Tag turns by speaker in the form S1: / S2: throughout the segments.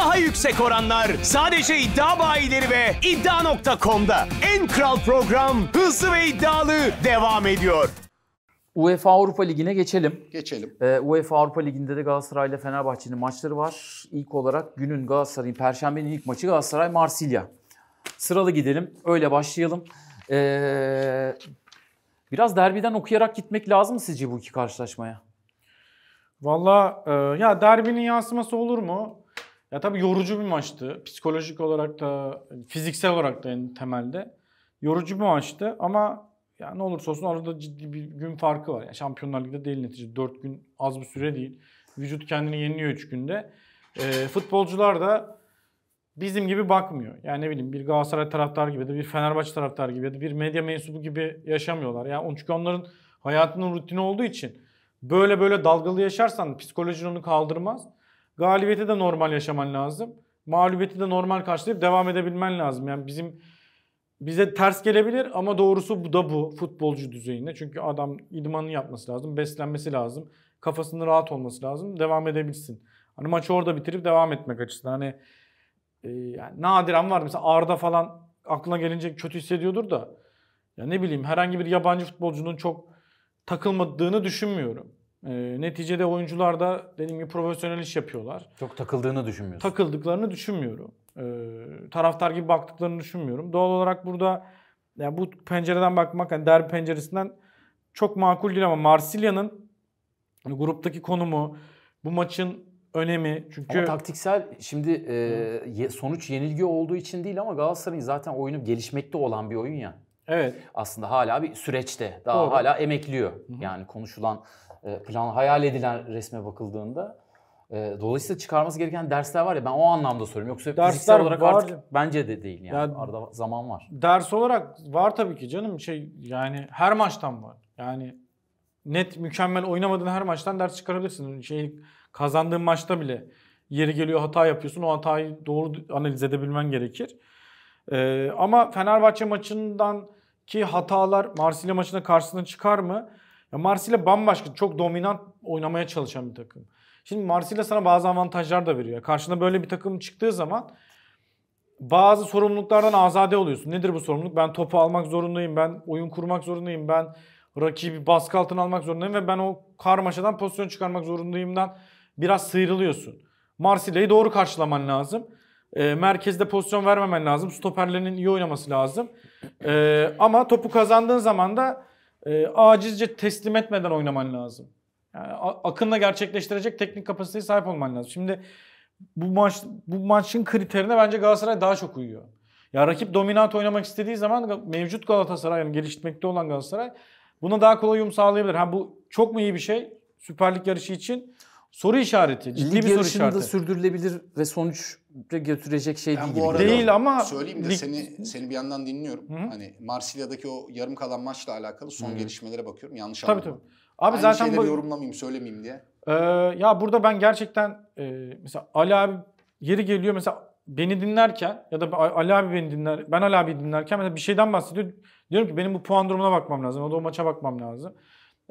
S1: daha yüksek oranlar sadece iddia bayileri ve iddia.com'da. En kral program hızlı ve iddialı devam ediyor. UEFA Avrupa Ligi'ne
S2: geçelim. Geçelim. Ee, UEFA Avrupa Ligi'nde de Galatasaray ile Fenerbahçe'nin maçları var. İlk olarak günün Galatasaray'ın, Perşembe'nin ilk maçı Galatasaray Marsilya. Sıralı gidelim, öyle başlayalım. Ee, biraz derbiden okuyarak gitmek lazım mı sizce bu iki karşılaşmaya? Valla e, ya derbinin yansıması olur mu? Ya tabii yorucu bir maçtı. Psikolojik olarak da, fiziksel olarak da en temelde. Yorucu bir maçtı ama ya ne olursa olsun arada ciddi bir gün farkı var. Yani Şampiyonlar Ligi'de değil netice. 4 gün az bir süre değil. Vücut kendini yeniliyor 3 günde. E, futbolcular da bizim gibi bakmıyor. Yani ne bileyim bir Galatasaray taraftar gibi ya da bir Fenerbahçe taraftar gibi ya da bir medya mensubu gibi yaşamıyorlar. Yani çünkü onların hayatının rutini olduğu için böyle böyle dalgalı yaşarsan psikolojin onu kaldırmaz. Galibiyeti de normal yaşaman lazım. Mağlubiyeti de normal karşılayıp devam edebilmen lazım. Yani bizim bize ters gelebilir ama doğrusu bu da bu futbolcu düzeyinde. Çünkü adam idmanını yapması lazım, beslenmesi lazım, kafasının rahat olması lazım, devam edebilsin. Hani maçı orada bitirip devam etmek açısından hani e, yani nadiren var mesela Arda falan aklına gelince kötü hissediyordur da ya ne bileyim herhangi bir yabancı futbolcunun çok takılmadığını düşünmüyorum. E, neticede oyuncular da dediğim gibi profesyonel iş yapıyorlar. Çok takıldığını düşünmüyorsun. Takıldıklarını düşünmüyorum. E, taraftar gibi baktıklarını düşünmüyorum. Doğal olarak burada yani bu pencereden bakmak yani derbi penceresinden çok makul değil ama Marsilya'nın hani gruptaki konumu, bu maçın önemi çünkü ama taktiksel şimdi e, sonuç yenilgi olduğu için değil ama Galatasaray'ın zaten oyunu gelişmekte olan bir oyun ya. Evet. Aslında hala bir süreçte. Daha Doğru. hala emekliyor. Hı-hı. Yani konuşulan e, plan hayal edilen resme bakıldığında e, dolayısıyla çıkarması gereken dersler var ya ben o anlamda soruyorum. Yoksa Dersler olarak var. artık bence de değil yani. yani. Arada zaman var. Ders olarak var tabii ki canım. Şey yani her maçtan var. Yani net mükemmel oynamadığın her maçtan ders çıkarabilirsin. Şey kazandığın maçta bile yeri geliyor hata yapıyorsun. O hatayı doğru analiz edebilmen gerekir. Ee, ama Fenerbahçe maçından ki hatalar Marsilya maçına karşısına çıkar mı? Ya Marsilya bambaşka çok dominant oynamaya çalışan bir takım. Şimdi Marsilya sana bazı avantajlar da veriyor. Karşında böyle bir takım çıktığı zaman bazı sorumluluklardan azade oluyorsun. Nedir bu sorumluluk? Ben topu almak zorundayım, ben oyun kurmak zorundayım, ben rakibi baskı altına almak zorundayım ve ben o karmaşadan pozisyon çıkarmak zorundayımdan biraz sıyrılıyorsun. Marsilya'yı doğru karşılaman lazım. E, merkezde pozisyon vermemen lazım. Stoperlerinin iyi oynaması lazım. E, ama topu kazandığın zaman da e, acizce teslim etmeden oynaman lazım. Yani akınla gerçekleştirecek teknik kapasiteye sahip olman lazım. Şimdi bu maç bu maçın kriterine bence Galatasaray daha çok uyuyor. Ya rakip dominant oynamak istediği zaman mevcut Galatasaray yani geliştirmekte olan Galatasaray buna daha kolay uyum sağlayabilir. Ha bu çok mu iyi bir şey? Süper Lig yarışı için soru işareti. Ciddi Lig bir soru işareti. sürdürülebilir ve sonuç götürecek şey ben değil. Bu arada değil ama söyleyeyim de lig... seni
S1: seni bir yandan dinliyorum. hı Hani Marsilya'daki o yarım kalan maçla alakalı son hı gelişmelere bakıyorum. Yanlış tabii, anlama. Tabii Abi Aynı zaten bu yorumlamayayım, söylemeyeyim diye.
S2: Ee, ya burada ben gerçekten e, mesela Ali abi yeri geliyor mesela beni dinlerken ya da Ali abi beni dinler, ben Ali abi dinlerken mesela bir şeyden bahsediyor. Diyorum ki benim bu puan durumuna bakmam lazım. O da o maça bakmam lazım.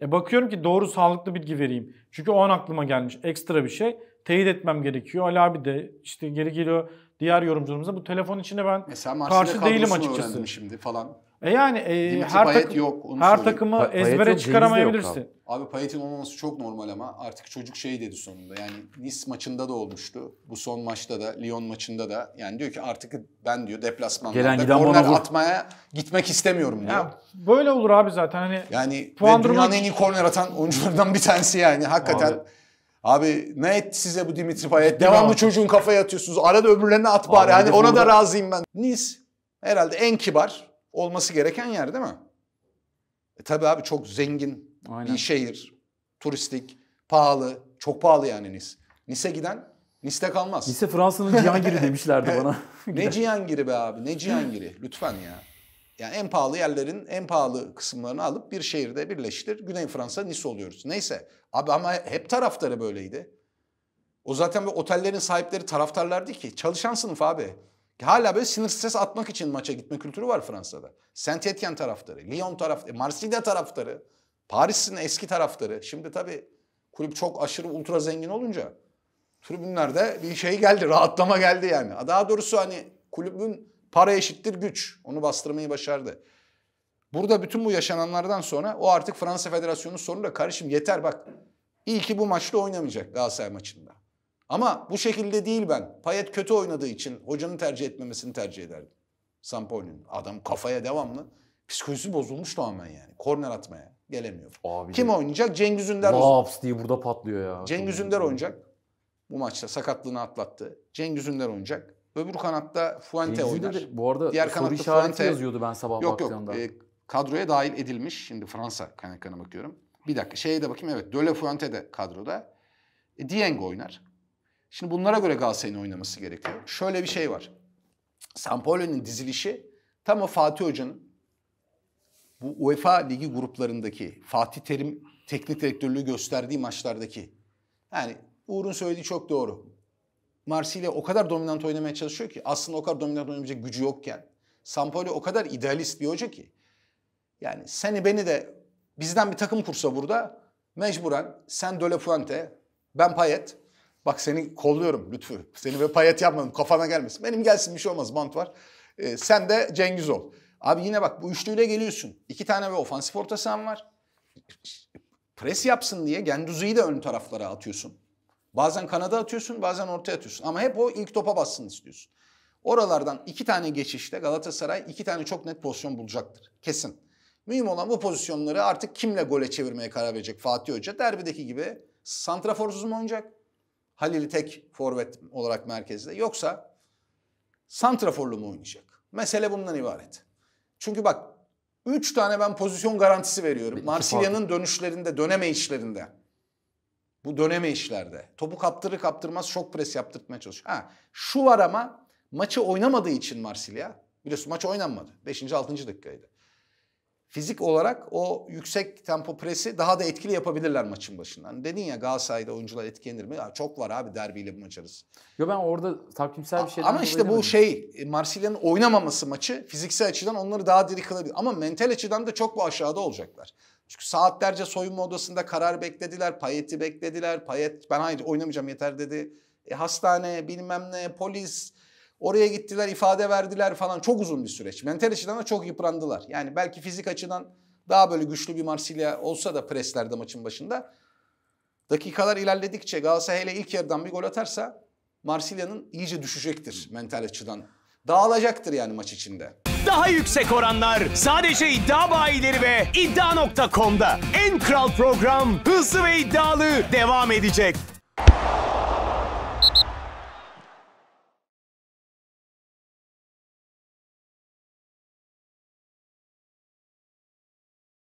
S2: E bakıyorum ki doğru sağlıklı bilgi vereyim. Çünkü o an aklıma gelmiş ekstra bir şey. Teyit etmem gerekiyor. Ali abi de işte geri geliyor diğer yorumcularımıza. Bu telefon içinde ben Mesela karşı değilim açıkçası. şimdi falan. E yani e, her, Payet takım, yok, onu her takımı pa- ezbere yok, çıkaramayabilirsin.
S1: abi Payet'in olmaması çok normal ama artık çocuk şey dedi sonunda. Yani Nice maçında da olmuştu. Bu son maçta da, Lyon maçında da. Yani diyor ki artık ben diyor deplasmanlarda korner atmaya gitmek istemiyorum diyor. Ya, böyle olur abi zaten. Hani yani puan dünyanın en iyi korner atan oyunculardan bir tanesi yani. Hakikaten abi. Abi ne etti size bu Dimitri Payet? Devamlı çocuğun kafaya atıyorsunuz. Arada öbürlerine at bari. Hani ona da razıyım ben. Nice herhalde en kibar olması gereken yer değil mi? E tabi abi çok zengin Aynen. bir şehir. Turistik, pahalı. Çok pahalı yani Nice. Nice'e giden Nice'de kalmaz. Nice Fransa'nın Cihangir'i demişlerdi bana. ne Cihangir'i be abi ne Cihangir'i lütfen ya. Yani en pahalı yerlerin en pahalı kısımlarını alıp bir şehirde birleştir. Güney Fransa Nice oluyoruz. Neyse abi ama hep taraftarı böyleydi. O zaten bu otellerin sahipleri taraftarlardı ki. Çalışan sınıf abi. Hala böyle sinir ses atmak için maça gitme kültürü var Fransa'da. Saint Etienne taraftarı, Lyon taraftarı, Marsilya taraftarı, Paris'in eski taraftarı. Şimdi tabii kulüp çok aşırı ultra zengin olunca tribünlerde bir şey geldi, rahatlama geldi yani. Daha doğrusu hani kulübün Para eşittir güç. Onu bastırmayı başardı. Burada bütün bu yaşananlardan sonra o artık Fransa Federasyonu sorunu karışım yeter bak. İyi ki bu maçta oynamayacak Galatasaray maçında. Ama bu şekilde değil ben. Payet kötü oynadığı için hocanın tercih etmemesini tercih ederdim. Sampoli'nin. Adam kafaya devamlı. Psikolojisi bozulmuş tamamen yani. Korner atmaya gelemiyor. Abi Kim ya. oynayacak? Cengiz Ünder. Laps
S2: diye burada patlıyor ya. Cengiz Ünder
S1: oynayacak. Bu maçta sakatlığını atlattı. Cengiz Ünder oynayacak. Öbür kanatta Fuente oynar. De, bu arada Diğer soru işareti Fuente... yazıyordu ben sabah yok, baktığımda. Yok yok. E, ee, kadroya dahil edilmiş. Şimdi Fransa kaynaklarına bakıyorum. Bir dakika şeye de bakayım. Evet Döle Fuente de kadroda. E, Dieng oynar. Şimdi bunlara göre Galatasaray'ın oynaması gerekiyor. Şöyle bir şey var. Sampaoli'nin dizilişi tam o Fatih Hoca'nın bu UEFA Ligi gruplarındaki Fatih Terim teknik direktörlüğü gösterdiği maçlardaki. Yani Uğur'un söylediği çok doğru. Marsilya o kadar dominant oynamaya çalışıyor ki aslında o kadar dominant oynamayacak gücü yokken. Sampaoli o kadar idealist bir hoca ki. Yani seni beni de bizden bir takım kursa burada mecburen sen Dole Fuente, ben Payet. Bak seni kolluyorum lütfü. Seni ve Payet yapmadım kafana gelmesin. Benim gelsin bir şey olmaz bant var. Ee, sen de Cengiz ol. Abi yine bak bu üçlüyle geliyorsun. İki tane ve ofansif orta var. Pres yapsın diye Genduzi'yi de ön taraflara atıyorsun. Bazen kanada atıyorsun bazen ortaya atıyorsun ama hep o ilk topa bassın istiyorsun. Oralardan iki tane geçişte Galatasaray iki tane çok net pozisyon bulacaktır. Kesin. Mühim olan bu pozisyonları artık kimle gole çevirmeye karar verecek Fatih Hoca? Derbideki gibi santraforsuz mu oynayacak? Halil'i tek forvet olarak merkezde. Yoksa santraforlu mu oynayacak? Mesele bundan ibaret. Çünkü bak 3 tane ben pozisyon garantisi veriyorum. Marsilya'nın dönüşlerinde, dönemeyişlerinde. Bu döneme işlerde. Topu kaptırır kaptırmaz şok pres yaptırtmaya çalışıyor. Ha, şu var ama maçı oynamadığı için Marsilya. Biliyorsun maç oynanmadı. 5. 6. dakikaydı fizik olarak o yüksek tempo presi daha da etkili yapabilirler maçın başından. Hani dedin ya Galatasaray'da oyuncular etkilenir mi? Ya çok var abi derbiyle bu maç arası. Yo ben orada takvimsel bir şey. Ama işte bu şey e, Marsilya'nın oynamaması maçı fiziksel açıdan onları daha diri kılabilir. Ama mental açıdan da çok bu aşağıda olacaklar. Çünkü saatlerce soyunma odasında karar beklediler. Payet'i beklediler. Payet ben hayır oynamayacağım yeter dedi. E, hastane bilmem ne polis Oraya gittiler, ifade verdiler falan. Çok uzun bir süreç. Mental açıdan da çok yıprandılar. Yani belki fizik açıdan daha böyle güçlü bir Marsilya olsa da preslerde maçın başında. Dakikalar ilerledikçe Galatasaray hele ilk yarıdan bir gol atarsa Marsilya'nın iyice düşecektir mental açıdan. Dağılacaktır yani maç içinde. Daha yüksek oranlar sadece iddia bayileri ve iddia.com'da. En kral program hızlı ve iddialı devam edecek.